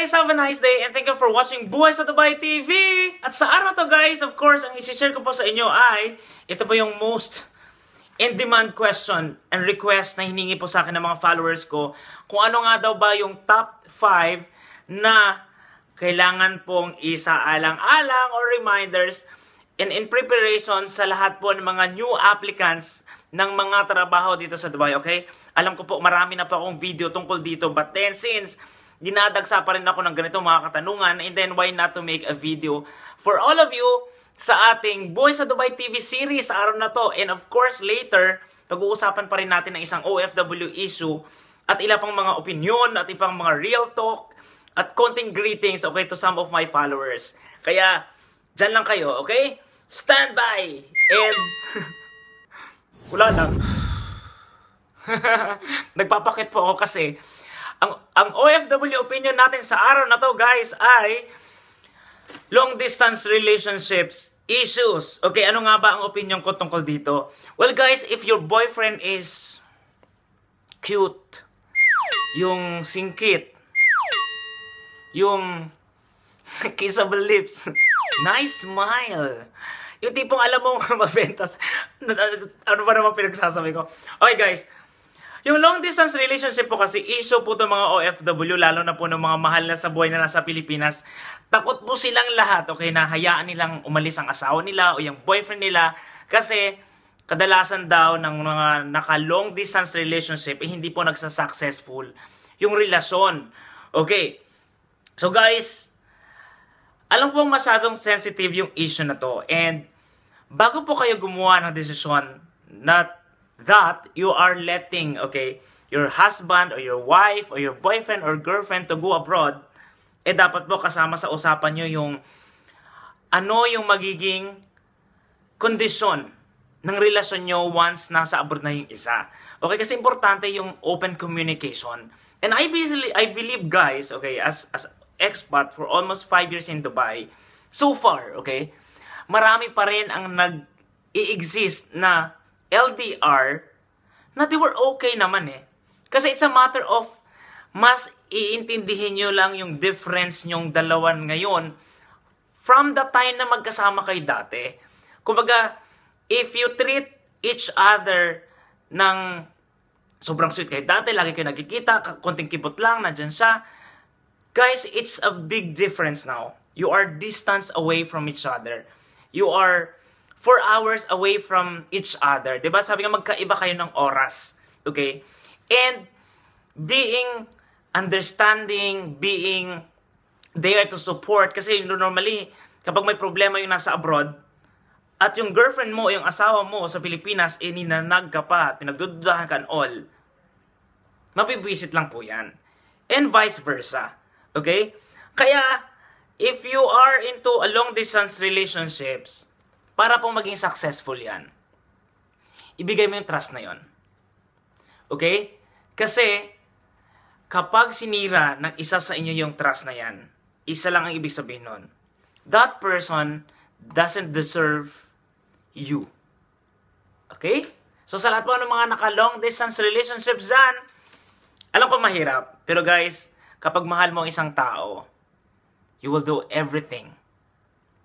guys, have a nice day and thank you for watching Buhay sa Dubai TV! At sa araw to guys, of course, ang isi-share ko po sa inyo ay ito po yung most in-demand question and request na hiningi po sa akin ng mga followers ko kung ano nga daw ba yung top 5 na kailangan pong isaalang-alang or reminders and in preparation sa lahat po ng mga new applicants ng mga trabaho dito sa Dubai, okay? Alam ko po, marami na po akong video tungkol dito but then since dinadagsa pa rin ako ng ganito mga katanungan. And then, why not to make a video for all of you sa ating Boys sa Dubai TV series araw na to. And of course, later, pag-uusapan pa rin natin ang isang OFW issue at ilang pang mga opinion at ipang mga real talk at konting greetings, okay, to some of my followers. Kaya, dyan lang kayo, okay? Stand by! And, wala lang. Nagpapakit po ako kasi ang, ang OFW opinion natin sa araw na to guys ay long distance relationships issues. Okay, ano nga ba ang opinion ko tungkol dito? Well guys, if your boyfriend is cute, yung singkit, yung kissable lips, nice smile, yung tipong alam mo mabenta, ano ba naman pinagsasabi ko? Okay guys, yung long distance relationship po kasi issue po to mga OFW lalo na po ng mga mahal na sa buhay na nasa Pilipinas. Takot po silang lahat okay na hayaan nilang umalis ang asawa nila o yung boyfriend nila kasi kadalasan daw ng mga naka long distance relationship eh, hindi po nagsa yung relasyon. Okay. So guys, alam po masyadong sensitive yung issue na to and bago po kayo gumawa ng desisyon na that you are letting, okay, your husband or your wife or your boyfriend or girlfriend to go abroad, eh dapat po kasama sa usapan nyo yung ano yung magiging kondisyon ng relasyon nyo once nasa abroad na yung isa. Okay, kasi importante yung open communication. And I basically, I believe guys, okay, as, as expat for almost 5 years in Dubai, so far, okay, marami pa rin ang nag-i-exist na LDR na they were okay naman eh. Kasi it's a matter of mas iintindihin nyo lang yung difference nyong dalawan ngayon from the time na magkasama kayo dati. Kumbaga, if you treat each other ng sobrang sweet kayo dati, lagi kayo nagkikita, konting kibot lang, nandyan siya. Guys, it's a big difference now. You are distance away from each other. You are 4 hours away from each other. ba diba? Sabi nga magkaiba kayo ng oras. Okay? And being understanding, being there to support. Kasi normally, kapag may problema yung nasa abroad, at yung girlfriend mo, yung asawa mo sa Pilipinas, eh ninanag ka pa, pinagdududahan ka all, mapibwisit lang po yan. And vice versa. Okay? Kaya, if you are into a long distance relationships, para po maging successful yan. Ibigay mo yung trust na yon. Okay? Kasi, kapag sinira ng isa sa inyo yung trust na yan, isa lang ang ibig sabihin nun. That person doesn't deserve you. Okay? So sa lahat po ng mga naka-long distance relationships dyan, alam ko mahirap. Pero guys, kapag mahal mo ang isang tao, you will do everything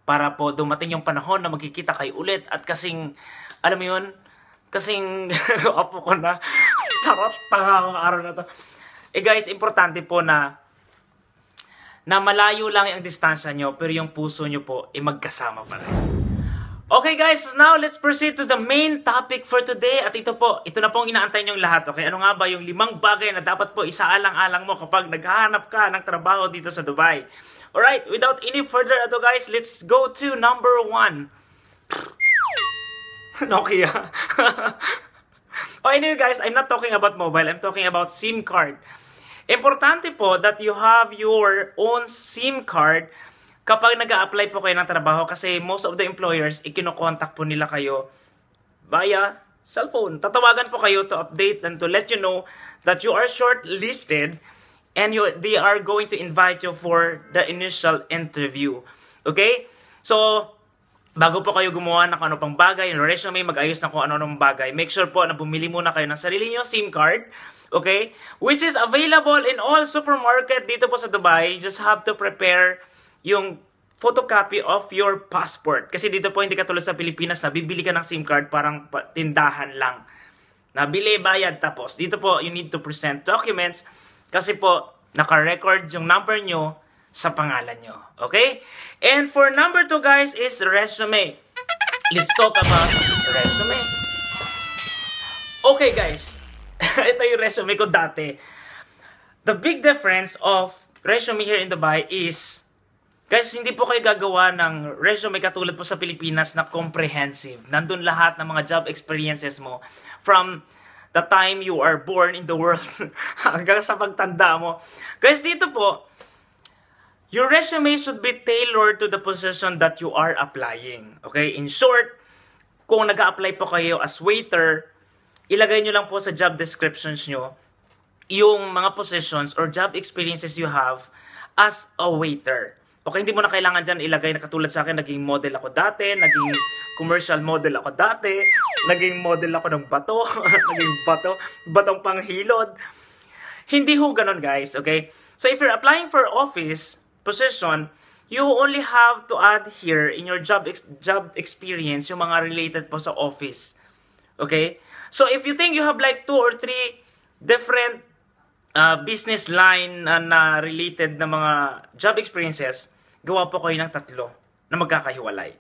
para po dumating yung panahon na magkikita kayo ulit at kasing alam mo yun kasing apo ko na tarot tanga ang araw na to eh guys importante po na na malayo lang ang distansya nyo pero yung puso nyo po ay eh, magkasama pa rin Okay guys, now let's proceed to the main topic for today. At ito po, ito na po pong inaantay niyong lahat. Okay, ano nga ba yung limang bagay na dapat po isaalang-alang mo kapag naghahanap ka ng trabaho dito sa Dubai? Alright, without any further ado guys, let's go to number 1. Nokia. oh, anyway guys, I'm not talking about mobile. I'm talking about SIM card. Importante po that you have your own SIM card kapag nag apply po kayo ng trabaho kasi most of the employers, ikinokontakt po nila kayo via cellphone. Tatawagan po kayo to update and to let you know that you are shortlisted listed and you, they are going to invite you for the initial interview. Okay? So, bago po kayo gumawa ng ano pang bagay, yung resume, mag-ayos na kung ano ng bagay, make sure po na bumili muna kayo ng sarili nyo SIM card. Okay? Which is available in all supermarket dito po sa Dubai. You just have to prepare yung photocopy of your passport. Kasi dito po hindi katulad sa Pilipinas na bibili ka ng SIM card parang tindahan lang. Nabili, bayad, tapos. Dito po, you need to present documents kasi po, naka-record yung number nyo sa pangalan nyo. Okay? And for number two, guys, is resume. Let's talk about resume. Okay, guys. Ito yung resume ko dati. The big difference of resume here in Dubai is Guys, hindi po kayo gagawa ng resume katulad po sa Pilipinas na comprehensive. Nandun lahat ng mga job experiences mo from the time you are born in the world hanggang sa pagtanda mo. Guys, dito po, your resume should be tailored to the position that you are applying. Okay? In short, kung nag apply po kayo as waiter, ilagay nyo lang po sa job descriptions nyo yung mga positions or job experiences you have as a waiter. Okay, hindi mo na kailangan dyan ilagay na katulad sa akin, naging model ako dati, naging commercial model ako dati, naging model ako ng bato, naging bato, batong panghilod. Hindi ho ganun guys, okay? So if you're applying for office position, you only have to add here in your job ex job experience yung mga related po sa office. Okay? So if you think you have like two or three different uh, business line uh, na related na mga job experiences, gawa po kayo ng tatlo na magkakahiwalay.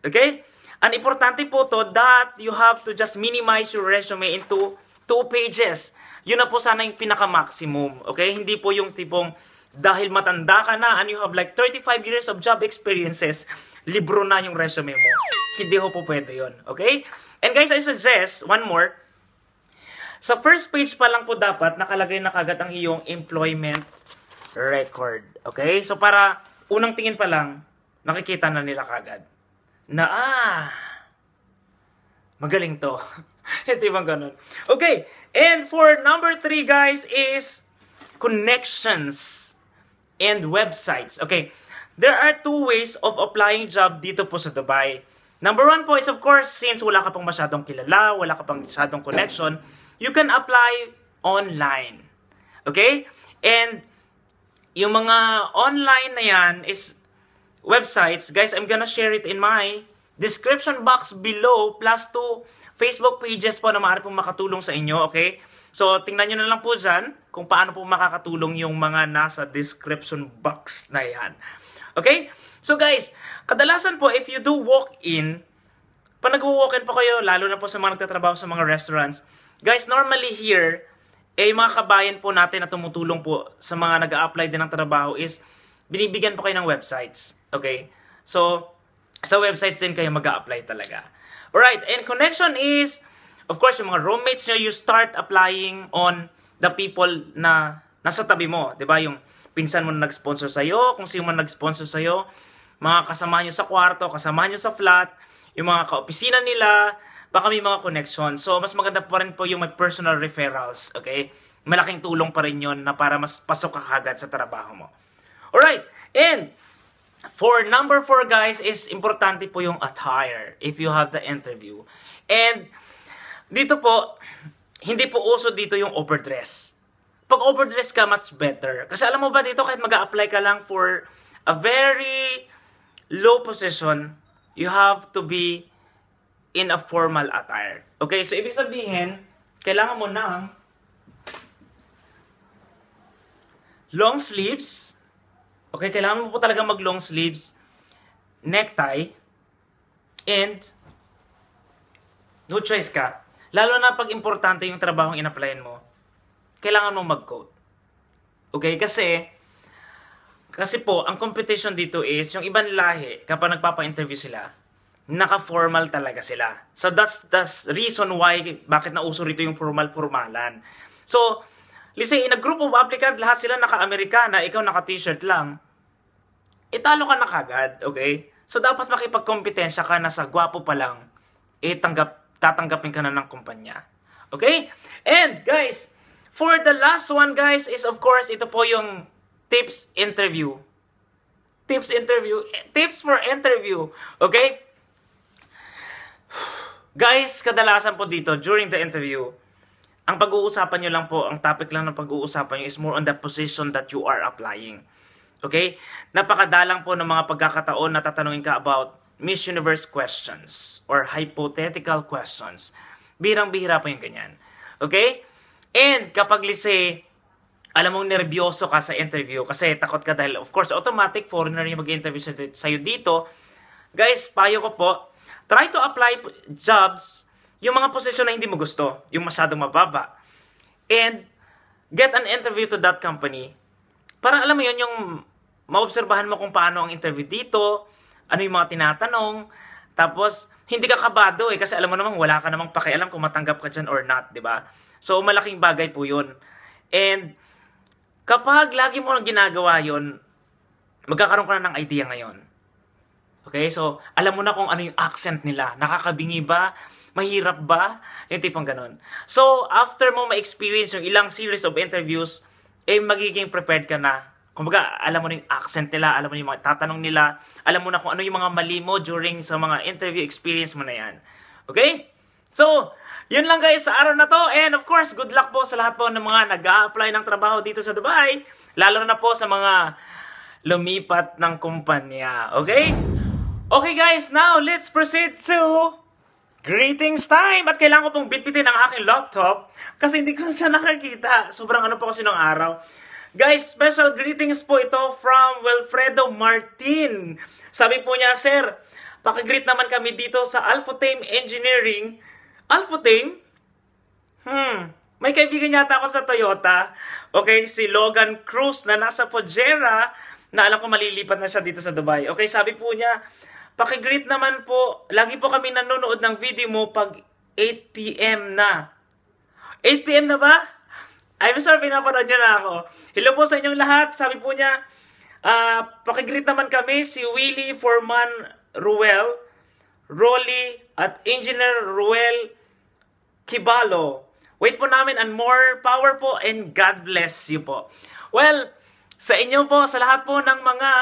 Okay? Ang importante po to that you have to just minimize your resume into two pages. Yun na po sana yung pinaka-maximum. Okay? Hindi po yung tipong dahil matanda ka na and you have like 35 years of job experiences, libro na yung resume mo. Hindi ho po pwede yun. Okay? And guys, I suggest, one more, sa first page pa lang po dapat nakalagay na kagad ang iyong employment record. Okay? So para unang tingin pa lang, nakikita na nila kagad na ah, magaling to. Hindi bang ganun. Okay, and for number three guys is connections and websites. Okay, there are two ways of applying job dito po sa Dubai. Number one po is of course, since wala ka pang masyadong kilala, wala ka pang masyadong connection, you can apply online. Okay? And yung mga online na yan is websites, guys, I'm gonna share it in my description box below plus to Facebook pages po na maaari pong makatulong sa inyo, okay? So, tingnan nyo na lang po dyan kung paano po makakatulong yung mga nasa description box na yan. Okay? So guys, kadalasan po if you do walk-in, pag nag-walk-in po kayo, lalo na po sa mga nagtatrabaho sa mga restaurants, guys, normally here, eh mga kabayan po natin na tumutulong po sa mga nag apply din ng trabaho is binibigyan po kayo ng websites. Okay? So, sa websites din kayo mag apply talaga. Alright, and connection is, of course, yung mga roommates nyo, you start applying on the people na nasa tabi mo. ba diba? Yung pinsan mo na nag-sponsor sa'yo, kung sino man nag-sponsor sa'yo, mga kasama nyo sa kwarto, kasama nyo sa flat, yung mga kaopisina nila, baka may mga connection. So, mas maganda pa rin po yung may personal referrals, okay? Malaking tulong pa rin yon na para mas pasok ka kagad sa trabaho mo. Alright, and For number 4 guys is importante po yung attire if you have the interview. And dito po hindi po uso dito yung overdress. Pag overdress ka much better. Kasi alam mo ba dito kahit mag apply ka lang for a very low position, you have to be in a formal attire. Okay, so ibig sabihin, kailangan mo ng long sleeves, Okay, kailangan mo po talaga mag long sleeves, necktie, and no choice ka. Lalo na pag importante yung trabaho in applyan mo, kailangan mo mag-coat. Okay, kasi kasi po, ang competition dito is yung ibang lahi kapag nagpapa-interview sila, naka-formal talaga sila. So that's the reason why bakit nauso rito yung formal-formalan. So, kasi in a group of applicant, lahat sila naka-Amerikana, ikaw naka-t-shirt lang. Italo ka na kagad, okay? So, dapat makipagkompetensya ka na sa gwapo pa lang, itanggap, eh, tatanggapin ka na ng kumpanya. Okay? And, guys, for the last one, guys, is of course, ito po yung tips interview. Tips interview. Eh, tips for interview. Okay? Guys, kadalasan po dito, during the interview, ang pag-uusapan nyo lang po, ang topic lang ng pag-uusapan nyo is more on the position that you are applying. Okay? Napakadalang po ng mga pagkakataon na tatanungin ka about Miss Universe questions or hypothetical questions. Birang-bihira po yung ganyan. Okay? And kapag lise, alam mong nervyoso ka sa interview kasi takot ka dahil of course automatic foreigner yung mag-interview sa sa'yo dito. Guys, payo ko po, try to apply jobs yung mga posisyon na hindi mo gusto, yung masyadong mababa. And get an interview to that company. Para alam mo yon yung maobserbahan mo kung paano ang interview dito, ano yung mga tinatanong, tapos hindi ka kabado eh kasi alam mo namang wala ka namang pakialam kung matanggap ka dyan or not, di ba? So malaking bagay po yon. And kapag lagi mo nang ginagawa yon magkakaroon ka na ng idea ngayon. Okay, so alam mo na kung ano yung accent nila. Nakakabingi ba? Mahirap ba? Yung tipong ganun. So, after mo ma-experience yung ilang series of interviews, eh magiging prepared ka na. Kumbaga, alam mo na yung accent nila, alam mo na yung mga tatanong nila, alam mo na kung ano yung mga mali mo during sa mga interview experience mo na yan. Okay? So, yun lang guys sa araw na to. And of course, good luck po sa lahat po ng mga nag apply ng trabaho dito sa Dubai. Lalo na po sa mga lumipat ng kumpanya. Okay? Okay guys, now let's proceed to Greetings time! At kailangan ko pong bitbitin ang aking laptop kasi hindi ko siya nakakita. Sobrang ano po kasi ng araw. Guys, special greetings po ito from Wilfredo Martin. Sabi po niya, Sir, pakigreet naman kami dito sa Alphotame Engineering. Alphotame? Hmm, may kaibigan yata ako sa Toyota. Okay, si Logan Cruz na nasa Pojera na alam ko malilipat na siya dito sa Dubai. Okay, sabi po niya, Pakigreet naman po, lagi po kami nanonood ng video mo pag 8pm na. 8pm na ba? I'm sorry, pinapanood niya na ako. Hello po sa inyong lahat. Sabi po niya, uh, pakigreet naman kami si Willie Forman Ruel, Rolly, at Engineer Ruel Kibalo. Wait po namin and more power po and God bless you po. Well, sa inyo po, sa lahat po ng mga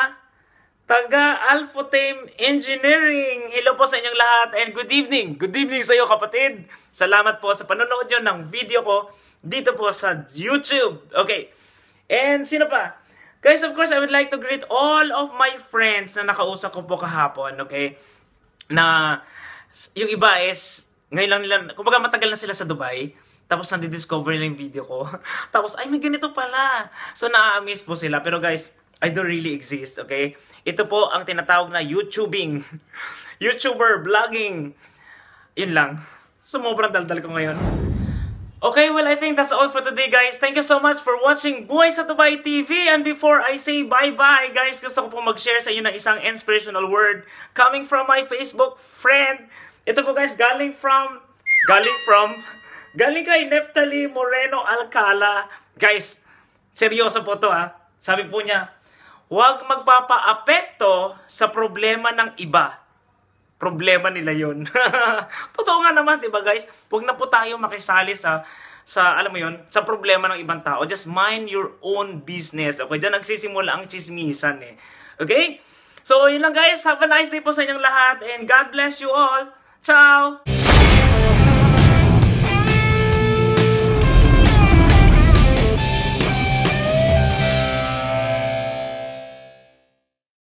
taga Alphotame Engineering. Hello po sa inyong lahat and good evening. Good evening sa iyo kapatid. Salamat po sa panonood nyo ng video ko dito po sa YouTube. Okay. And sino pa? Guys, of course, I would like to greet all of my friends na nakausap ko po kahapon, okay? Na yung iba is, ngayon lang nila, kumbaga matagal na sila sa Dubai, tapos nandidiscover nila yung video ko. tapos, ay, may ganito pala. So, na-amaze po sila. Pero guys, I don't really exist, okay? Ito po ang tinatawag na YouTubing. YouTuber, vlogging. Yun lang. Sumobrang daldal ko ngayon. Okay, well, I think that's all for today, guys. Thank you so much for watching Buhay sa Dubai TV. And before I say bye-bye, guys, gusto ko po mag-share sa inyo ng isang inspirational word coming from my Facebook friend. Ito po, guys, galing from... Galing from... Galing kay Neptali Moreno Alcala. Guys, seryoso po to, ha? Ah. Sabi po niya, Huwag magpapaapekto sa problema ng iba. Problema nila yon. Totoo nga naman, 'di ba guys? Huwag na po tayo makisali sa sa alam mo yon, sa problema ng ibang tao. Just mind your own business. Okay, diyan nagsisimula ang chismisan eh. Okay? So, yun lang guys. Have a nice day po sa inyong lahat and God bless you all. Ciao!